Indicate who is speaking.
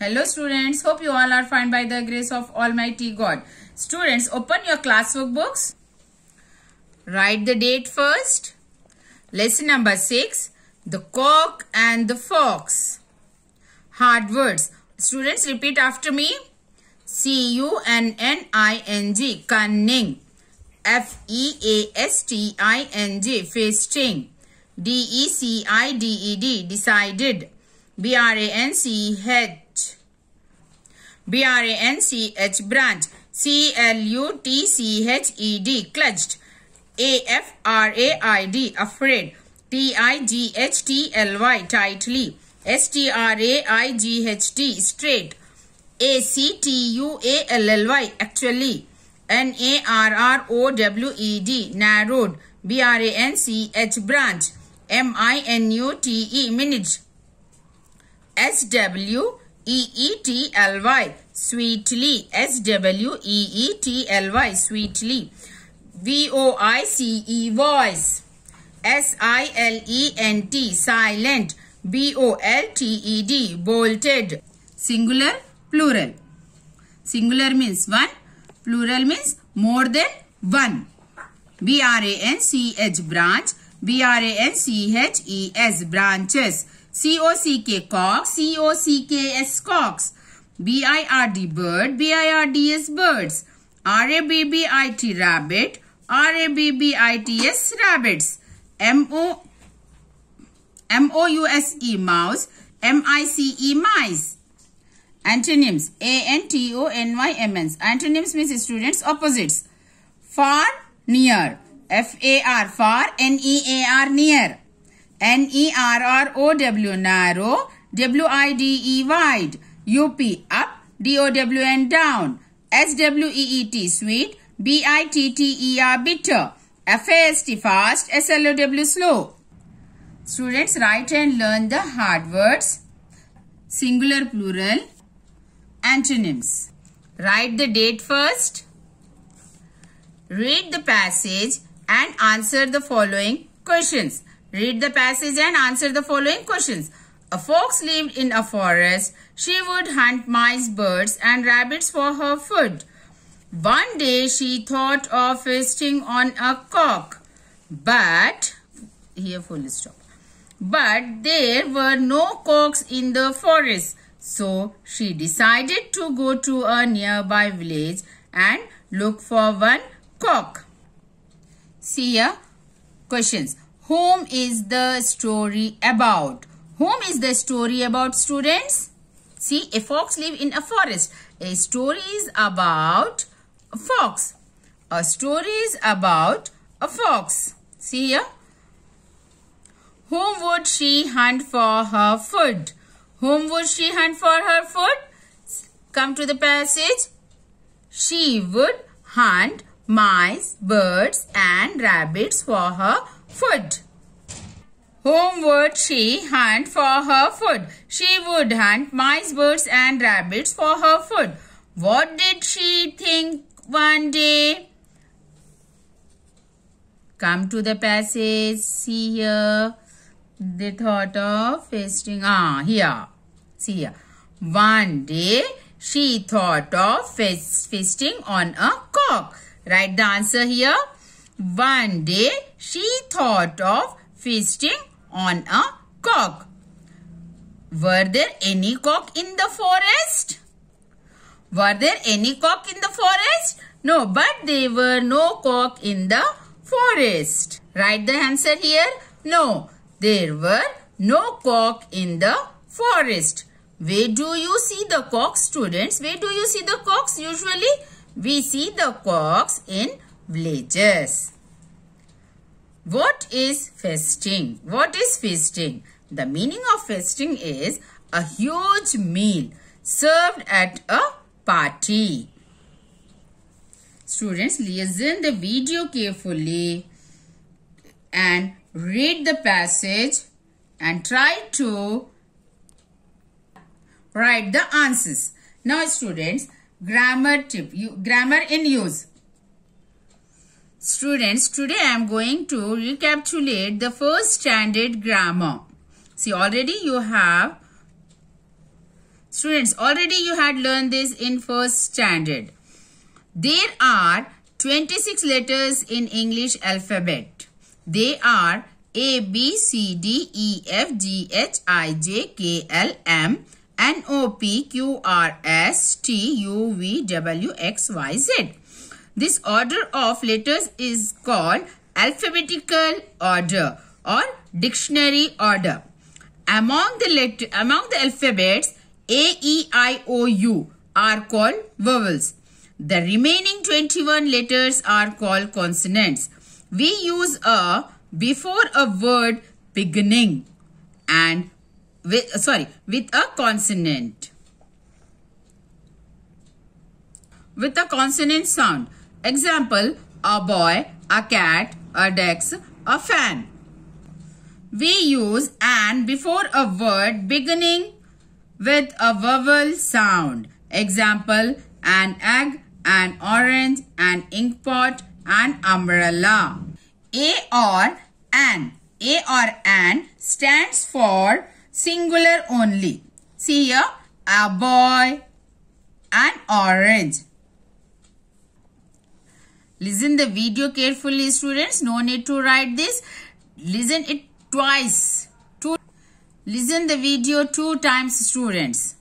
Speaker 1: Hello students, hope you all are fine by the grace of Almighty God. Students, open your classwork books. Write the date first. Lesson number 6, The Cock and the Fox. Hard words. Students, repeat after me. C-U-N-N-I-N-G, cunning. F-E-A-S-T-I-N-G, fasting. D-E-C-I-D-E-D, decided. B-R-A-N-C-H. B-R-A-N-C-H branch. C-L-U-T-C-H-E-D clutched. A-F-R-A-I-D afraid. T-I-G-H-T-L-Y tightly. S-T-R-A-I-G-H-T straight. A-C-T-U-A-L-L-Y actually. N-A-R-R-O-W-E-D narrowed. B-R-A-N-C-H branch. M-I-N-U-T-E minute S W E E T L Y sweetly S W E E T L Y sweetly V O I C E voice S I L E N T silent B O L T E D bolted singular plural singular means one plural means more than one B R A N C H branch B R A N C H E S branches C-O-C-K, cock, C-O-C-K-S, cocks. B-I-R-D, bird, B-I-R-D-S, birds. R-A-B-B-I-T, rabbit, R-A-B-B-I-T-S, rabbits. M-O, M-O-U-S-E, mouse, M-I-C-E, mice. Antonyms, A-N-T-O-N-Y-M-N. Antonyms means students, opposites. Far, near, F-A-R, far, N-E-A-R, near. N E R R O W narrow, W I D E wide, U P up, D O W N down, S W E E T sweet, B I T T E R bitter, F A S T fast, S L O W slow. Students write and learn the hard words, singular plural, antonyms. Write the date first. Read the passage and answer the following questions. Read the passage and answer the following questions. A fox lived in a forest. She would hunt mice, birds and rabbits for her food. One day she thought of feasting on a cock. But, here full stop. But there were no cocks in the forest. So she decided to go to a nearby village and look for one cock. See here, questions whom is the story about? Whom is the story about students? See, a fox live in a forest. A story is about a fox. A story is about a fox. See here. Whom would she hunt for her food? Whom would she hunt for her food? Come to the passage. She would hunt mice, birds and rabbits for her food. Whom would she hunt for her food. She would hunt mice, birds and rabbits for her food. What did she think one day? Come to the passage. See here. They thought of feasting. Ah, here. See here. One day she thought of feasting on a cock. Write the answer here. One day she thought of feasting on a cock. Were there any cock in the forest? Were there any cock in the forest? No, but there were no cock in the forest. Write the answer here. No, there were no cock in the forest. Where do you see the cocks, students? Where do you see the cocks? Usually, we see the cocks in villages. What is feasting? What is feasting? The meaning of feasting is a huge meal served at a party. Students, listen the video carefully and read the passage and try to write the answers. Now students, grammar tip, you, grammar in use. Students, today I am going to recapitulate the first standard grammar. See, already you have, students, already you had learned this in first standard. There are 26 letters in English alphabet. They are A, B, C, D, E, F, G, H, I, J, K, L, M, N, O, P, Q, R, S, T, U, V, W, X, Y, Z. This order of letters is called alphabetical order or dictionary order. Among the letter, among the alphabets A, E, I, O, U are called vowels. The remaining 21 letters are called consonants. We use a before a word beginning and with sorry with a consonant with a consonant sound Example, a boy, a cat, a desk, a fan. We use and before a word beginning with a vowel sound. Example, an egg, an orange, an inkpot, an umbrella. A or an. A or an stands for singular only. See here, a boy, an orange, Listen the video carefully students. No need to write this. Listen it twice. Two. Listen the video two times students.